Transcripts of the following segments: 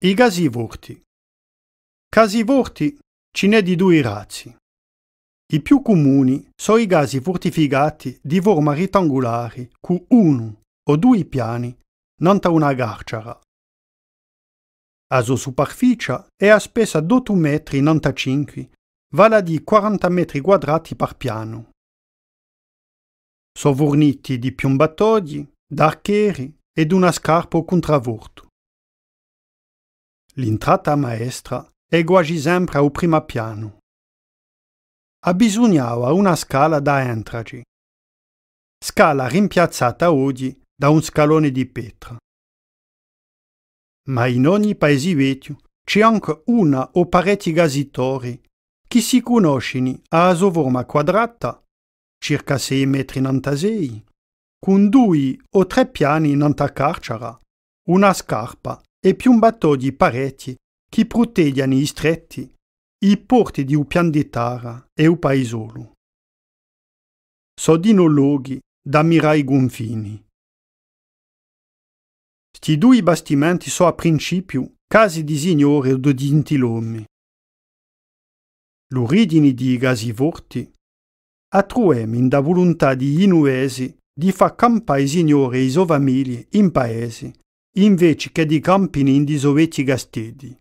I vorti. Casi vorti ce n'è di due razzi. I più comuni sono i casi fortificati di forma rettangolare con uno o due piani, non una garciara. La sua superficie è a spesa di 8 metri 95, vale di 40 m2 per piano. Sono forniti di piombatogli, d'archeri ed una scarpa o contravorto. L'entrata maestra è quasi sempre al primo piano. Abbisognava una scala da entrarci. Scala rimpiazzata oggi da un scalone di pietra. Ma in ogni paese vecchio c'è anche una o parecchi gasitori che si conoscono a forma quadrata, circa 6 metri in antasei, con due o tre piani in antacarciara, una scarpa e piombato di pareti che proteggiano i stretti, i porti di di Tara e il paesolo. Sodino luoghi da mirai gonfini. Sti due bastimenti sono a principio casi di signore o di gentilomi. L'origine di Gasivorti atruem in da volontà di inuesi di far campare i signori e i sovamigli in paese invece che di campini in sovetti gastedi.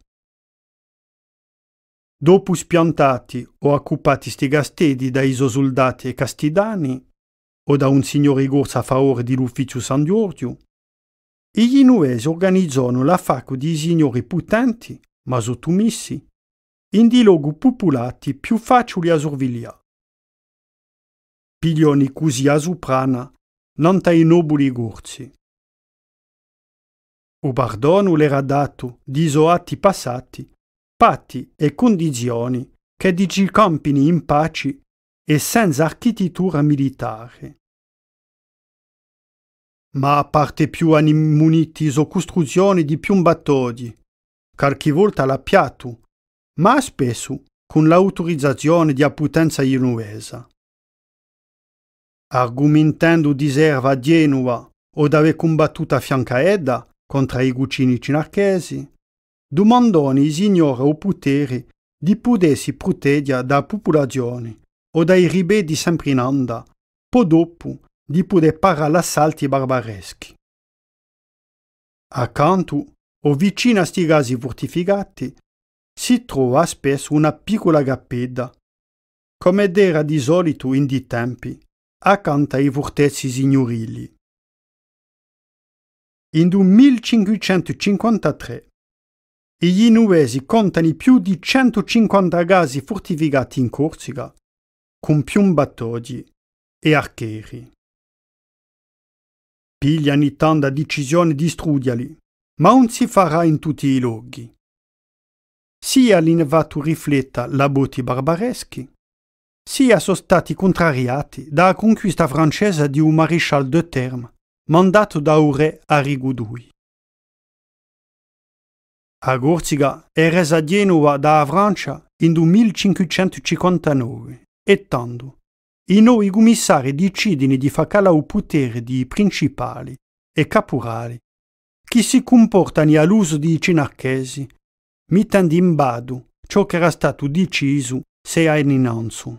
Dopo spiantati o occupati sti gastedi dai soldati e castidani, o da un signore corso a favore dell'ufficio San Giorgio, i genuesi organizzarono la facu di signori potenti, ma sottomissi, in di luoghi popolati più facili a sorvegliare. Piglioni così a soprana, non tai nobili gorzi u pardonu l'era dato di soatti passati, patti e condizioni che dici compini in pace e senza architettura militare. Ma a parte più animmuniti o costruzioni di più battori, qualche volta la piattu, ma spesso con l'autorizzazione di apputenza genovesa. Argumentando di serva a Genova o d'ave combattuta a fianca Edda, contra i guccini cinarchesi, domandoni signora o poteri di potersi proteggere da popolazioni o dai ribedi sempre in onda, poi dopo di poter parare assalti barbareschi. Accanto o vicino a sti casi fortificati si trova spesso una piccola gappetta, come era di solito in di tempi, accanto ai vortezzi signorili in un 1553. Gli genovesi contano più di 150 casi fortificati in Corsica, con piombatoggi e archeri. Pigliano tanta decisione di studiarli, ma non si farà in tutti i luoghi. Sia l'innovato rifletta labuti barbareschi, sia sono stati contrariati dalla conquista francese di un maresciallo de Terme mandato da un re a Rigudui. A Gorziga era resa Genova da Francia in 1559 e tanto. I noi commissari decidono di far o potere di principali e caporali che si comportano all'uso di cinarchesi, mettendo in bado ciò che era stato deciso sei anni innanzi.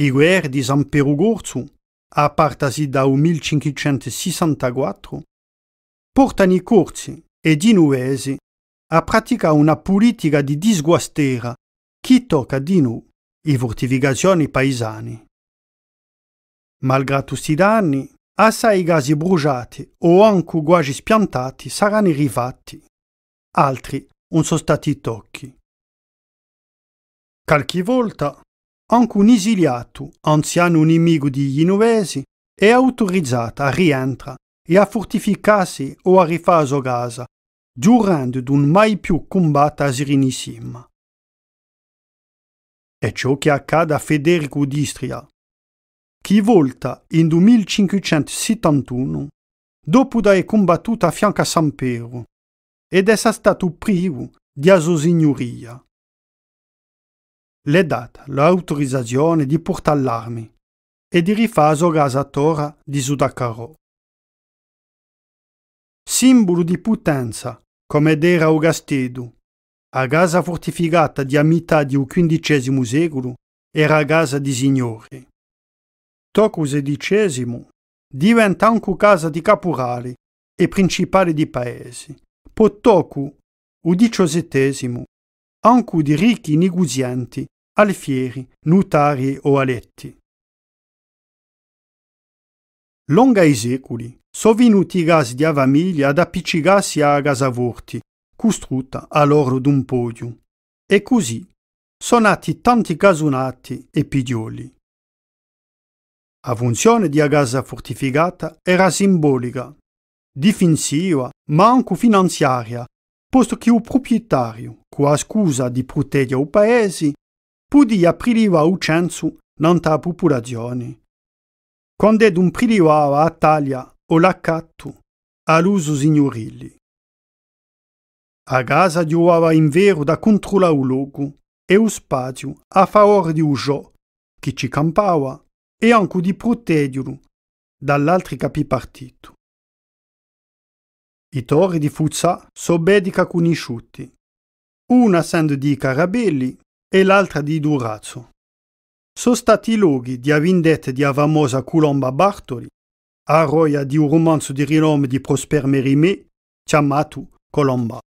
I guerri di San Perugorzu a partasi dal 1564, portano i corsi e i genuesi a praticare una politica di disguastera che tocca di nu i fortificazioni paesani. Malgrado questi danni, assai gasi bruciati o anche quasi spiantati saranno rifatti. Altri non sono stati tocchi. Qualche volta anche un esiliato, anziano nemico di genovesi, è autorizzato a rientrare e a fortificarsi o a rifare sua casa, giurando di non mai più combattere a Sirinissima. È ciò che accade a Federico d'Istria, che volta in 1571, dopo da è combattuto a fianco a San Piero, ed è stato privo di sua signoria le è data l'autorizzazione di portare l'armi e di rifare la casa Torah di Sudakaro. Simbolo di potenza, come ed era Ugastedu, a casa fortificata di a metà del XV secolo era casa di signori. Tocco XVI diventa anche casa di caporali e principali di paesi. Potoku, o XVIII, anche di ricchi negozianti alfieri, nutari o aletti. Longa i secoli, sovinuti i gas di avamiglia ad appiccicarsi a gasavorti, costrutta all'oro d'un podio. E così sono nati tanti casunati e pidioli. La funzione di agasa fortificata era simbolica, difensiva, ma anche finanziaria, posto che il proprietario, con la scusa di proteggere il paese, podia priliva ucensu nanta popolazione. Quando è d'un prilivava a taglia o l'accatto all'uso signorilli. A casa in vero da controllare il luogo e lo spazio a favore di un gioco che ci campava e anche di proteggerlo dall'altro capipartito. I torri di Fuzza sono sobbedica conosciuti, una sendo di Carabelli e l'altra di Durazzo. Sono stati i luoghi di vendetta di famosa Colomba Bartoli, a roia di un romanzo di rinome di Prosper Mérimée chiamato Colomba.